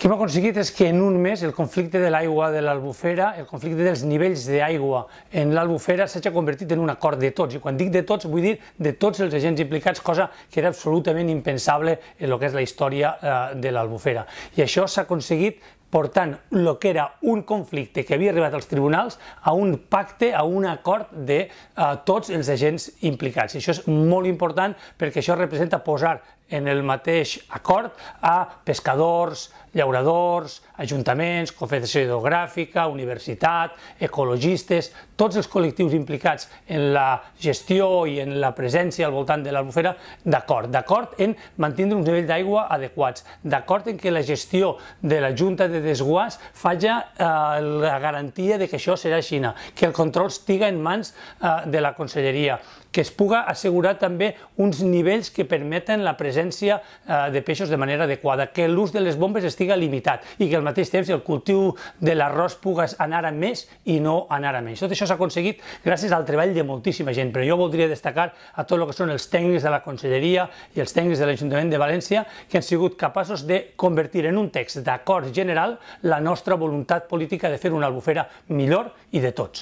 que hem aconseguit és que en un mes el conflicte de l'aigua de l'Albufera, el conflicte dels nivells d'aigua en l'Albufera s'hagi convertit en un acord de tots. I quan dic de tots vull dir de tots els agents implicats, cosa que era absolutament impensable en el que és la història eh, de l'Albufera. I això s'ha aconseguit portant el que era un conflicte que havia arribat als tribunals a un pacte, a un acord de eh, tots els agents implicats. I això és molt important perquè això representa posar en el mateix acord a pescadors, llauradors, ajuntaments, confederació hidrogràfica, universitat, ecologistes, tots els col·lectius implicats en la gestió i en la presència al voltant de l'albufera, d'acord, d'acord en mantenir un nivell d'aigua adequats, d'acord en que la gestió de la Junta de Desguàs faci eh, la garantia de que això serà així, que el control estiga en mans eh, de la conselleria, que es puga assegurar també uns nivells que permeten la presència presència eh, de peixos de manera adequada, que l'ús de les bombes estiga limitat i que al mateix temps el cultiu de l'arròs pugues anar a més i no anar a menys. Tot això s'ha aconseguit gràcies al treball de moltíssima gent, però jo voldria destacar a tot el que són els tècnics de la Conselleria i els tècnics de l'Ajuntament de València que han sigut capaços de convertir en un text d'acord general la nostra voluntat política de fer una albufera millor i de tots.